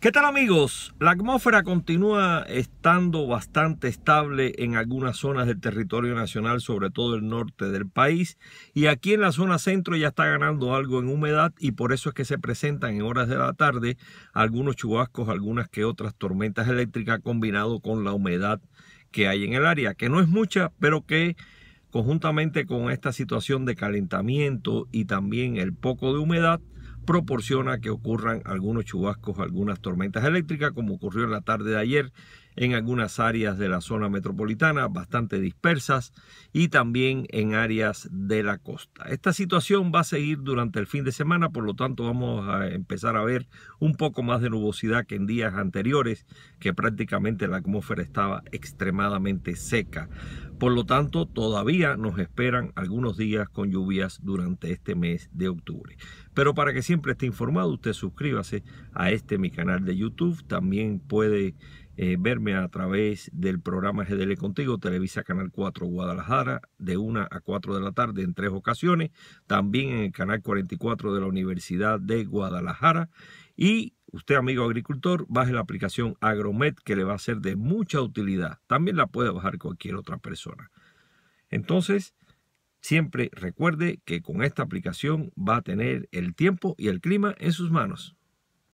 ¿Qué tal amigos? La atmósfera continúa estando bastante estable en algunas zonas del territorio nacional, sobre todo el norte del país, y aquí en la zona centro ya está ganando algo en humedad y por eso es que se presentan en horas de la tarde algunos chubascos, algunas que otras tormentas eléctricas combinado con la humedad que hay en el área, que no es mucha, pero que conjuntamente con esta situación de calentamiento y también el poco de humedad, proporciona que ocurran algunos chubascos, algunas tormentas eléctricas, como ocurrió en la tarde de ayer en algunas áreas de la zona metropolitana, bastante dispersas, y también en áreas de la costa. Esta situación va a seguir durante el fin de semana, por lo tanto vamos a empezar a ver un poco más de nubosidad que en días anteriores, que prácticamente la atmósfera estaba extremadamente seca. Por lo tanto, todavía nos esperan algunos días con lluvias durante este mes de octubre. Pero para que siempre esté informado, usted suscríbase a este mi canal de YouTube. También puede eh, verme a través del programa GDL Contigo, Televisa Canal 4 Guadalajara, de 1 a 4 de la tarde en tres ocasiones. También en el canal 44 de la Universidad de Guadalajara. Y Usted, amigo agricultor, baje la aplicación Agromed que le va a ser de mucha utilidad. También la puede bajar cualquier otra persona. Entonces, siempre recuerde que con esta aplicación va a tener el tiempo y el clima en sus manos.